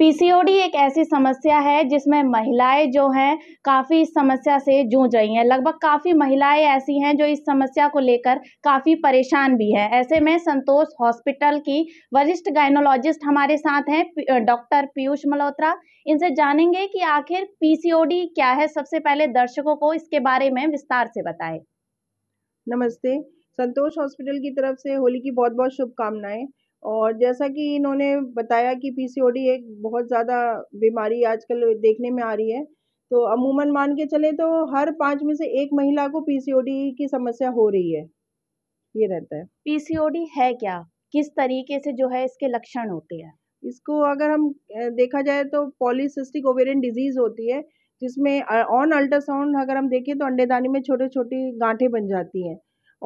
PCOD एक ऐसी समस्या है जिसमें महिलाएं जो हैं काफ़ी इस समस्या से जूझ रही हैं लगभग काफ़ी महिलाएं ऐसी हैं जो इस समस्या को लेकर काफ़ी परेशान भी हैं ऐसे में संतोष हॉस्पिटल की वरिष्ठ गायनोलॉजिस्ट हमारे साथ हैं डॉक्टर पीयूष मल्होत्रा इनसे जानेंगे कि आखिर पी क्या है सबसे पहले दर्शकों को इसके बारे में विस्तार से बताएं नमस्ते संतोष हॉस्पिटल की तरफ से होली की बहुत बहुत शुभकामनाएं और जैसा कि इन्होंने बताया कि पीसीओडी एक बहुत ज़्यादा बीमारी आजकल देखने में आ रही है तो अमूमन मान के चले तो हर पाँच में से एक महिला को पीसीओडी की समस्या हो रही है ये रहता है पीसीओडी है क्या किस तरीके से जो है इसके लक्षण होते हैं इसको अगर हम देखा जाए तो पॉलीसिस्टिक ओवेरियन डिजीज़ होती है जिसमें ऑन अल्ट्रासाउंड अगर हम देखें तो अंडेदानी में छोटे छोटी गांठें बन जाती हैं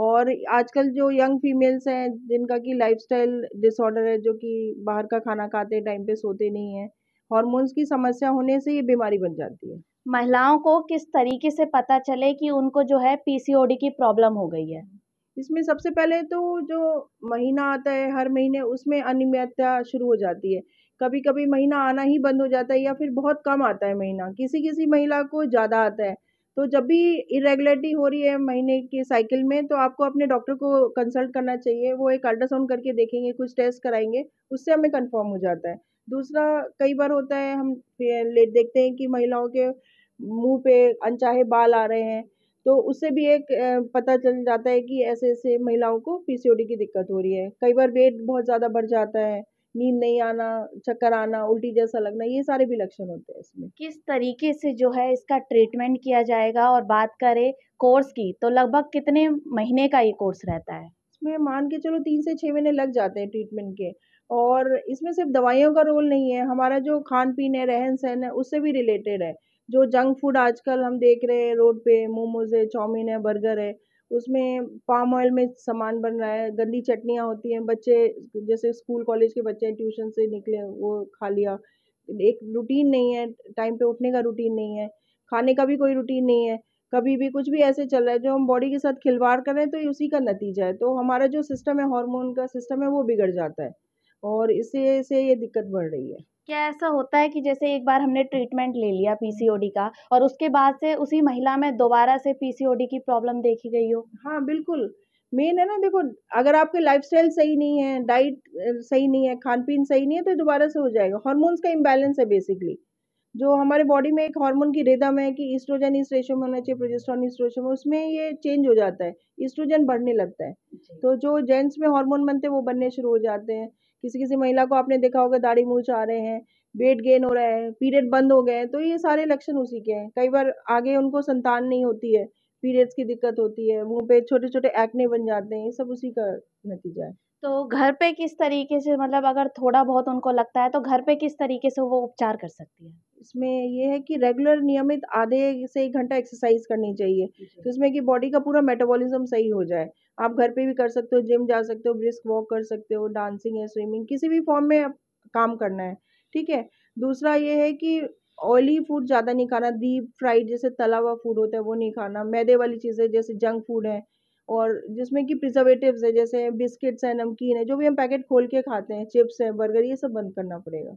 और आजकल जो यंग फीमेल्स हैं जिनका कि लाइफस्टाइल डिसऑर्डर है जो कि बाहर का खाना खाते टाइम पे सोते नहीं हैं हॉर्मोन्स की समस्या होने से ये बीमारी बन जाती है महिलाओं को किस तरीके से पता चले कि उनको जो है पीसीओडी की प्रॉब्लम हो गई है इसमें सबसे पहले तो जो महीना आता है हर महीने उसमें अनियमितता शुरू हो जाती है कभी कभी महीना आना ही बंद हो जाता है या फिर बहुत कम आता है महीना किसी किसी महिला को ज़्यादा आता है तो जब भी इरेगुलरिटी हो रही है महीने के साइकिल में तो आपको अपने डॉक्टर को कंसल्ट करना चाहिए वो एक अल्ट्रासाउंड करके देखेंगे कुछ टेस्ट कराएंगे उससे हमें कंफर्म हो जाता है दूसरा कई बार होता है हम लेट देखते हैं कि महिलाओं के मुंह पे अनचाहे बाल आ रहे हैं तो उससे भी एक पता चल जाता है कि ऐसे ऐसे महिलाओं को पीसीओडी की दिक्कत हो रही है कई बार वेट बहुत ज़्यादा बढ़ जाता है नींद नहीं आना चक्कर आना उल्टी जैसा लगना ये सारे भी लक्षण होते हैं इसमें किस तरीके से जो है इसका ट्रीटमेंट किया जाएगा और बात करें कोर्स की तो लगभग कितने महीने का ये कोर्स रहता है इसमें मान के चलो तीन से छः महीने लग जाते हैं ट्रीटमेंट के और इसमें सिर्फ दवाइयों का रोल नहीं है हमारा जो खान पीन है रहन सहन है उससे भी रिलेटेड है जो जंक फूड आजकल हम देख रहे हैं रोड पे मोमोज है चाउमीन है बर्गर है उसमें पाम ऑयल में सामान बन रहा है गंदी चटनियाँ होती हैं बच्चे जैसे स्कूल कॉलेज के बच्चे हैं ट्यूशन से निकले वो खा लिया एक रूटीन नहीं है टाइम पे उठने का रूटीन नहीं है खाने का भी कोई रूटीन नहीं है कभी भी कुछ भी ऐसे चल रहा है जो हम बॉडी के साथ खिलवाड़ कर रहे हैं तो उसी का नतीजा है तो हमारा जो सिस्टम है हार्मोन का सिस्टम है वो बिगड़ जाता है और इससे से ये दिक्कत बढ़ रही है क्या ऐसा होता है कि जैसे एक बार हमने ट्रीटमेंट ले लिया पीसीओडी का और उसके बाद से उसी महिला में दोबारा से पीसीओडी की प्रॉब्लम देखी गई हो हाँ बिल्कुल मेन है ना देखो अगर आपके लाइफस्टाइल सही नहीं है डाइट सही नहीं है खान पीन सही नहीं है तो दोबारा से हो जाएगा हॉर्मोन्स का इम्बेलेंस है बेसिकली जो हमारे बॉडी में एक हार्मोन की रिदम है कि ईस्ट्रोजन इस रेशो में होना चाहिए प्रोजेस्ट्रॉन इस रेशो में उसमें ये चेंज हो जाता है ईस्ट्रोजन बढ़ने लगता है तो जो जेंट्स में हार्मोन बनते हैं वो बनने शुरू हो जाते हैं किसी किसी महिला को आपने देखा होगा दाढ़ी मूछ आ रहे हैं वेट गेन हो रहा है पीरियड बंद हो गए हैं तो ये सारे लक्षण उसी के हैं कई बार आगे उनको संतान नहीं होती है पीरियड्स की दिक्कत होती है मुंह पे छोटे छोटे एक्ने बन जाते हैं ये सब उसी का नतीजा है तो घर पे किस तरीके से मतलब अगर थोड़ा बहुत उनको लगता है तो घर पे किस तरीके से वो उपचार कर सकती है इसमें ये है कि रेगुलर नियमित आधे से एक घंटा एक्सरसाइज करनी चाहिए तो इसमें कि बॉडी का पूरा मेटाबॉलिज्म सही हो जाए आप घर पे भी कर सकते हो जिम जा सकते हो ब्रिस्क वॉक कर सकते हो डांसिंग या स्विमिंग किसी भी फॉर्म में काम करना है ठीक है दूसरा ये है कि ऑयली फूड ज़्यादा नहीं खाना डीप फ्राइड जैसे तला हुआ फूड होता है वो नहीं खाना मैदे वाली चीज़ें जैसे जंक फूड है और जिसमें कि प्रिजर्वेटिव है जैसे बिस्किट्स हैं नमकीन है जो भी हम पैकेट खोल के खाते हैं चिप्स हैं बर्गर ये सब बंद करना पड़ेगा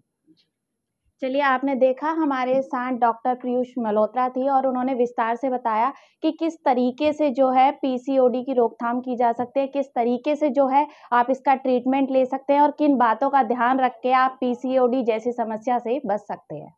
चलिए आपने देखा हमारे साथ डॉक्टर पीयूष मल्होत्रा थी और उन्होंने विस्तार से बताया कि किस तरीके से जो है पीसीओडी की रोकथाम की जा सकती है किस तरीके से जो है आप इसका ट्रीटमेंट ले सकते हैं और किन बातों का ध्यान रख के आप पीसीओडी जैसी समस्या से बच सकते हैं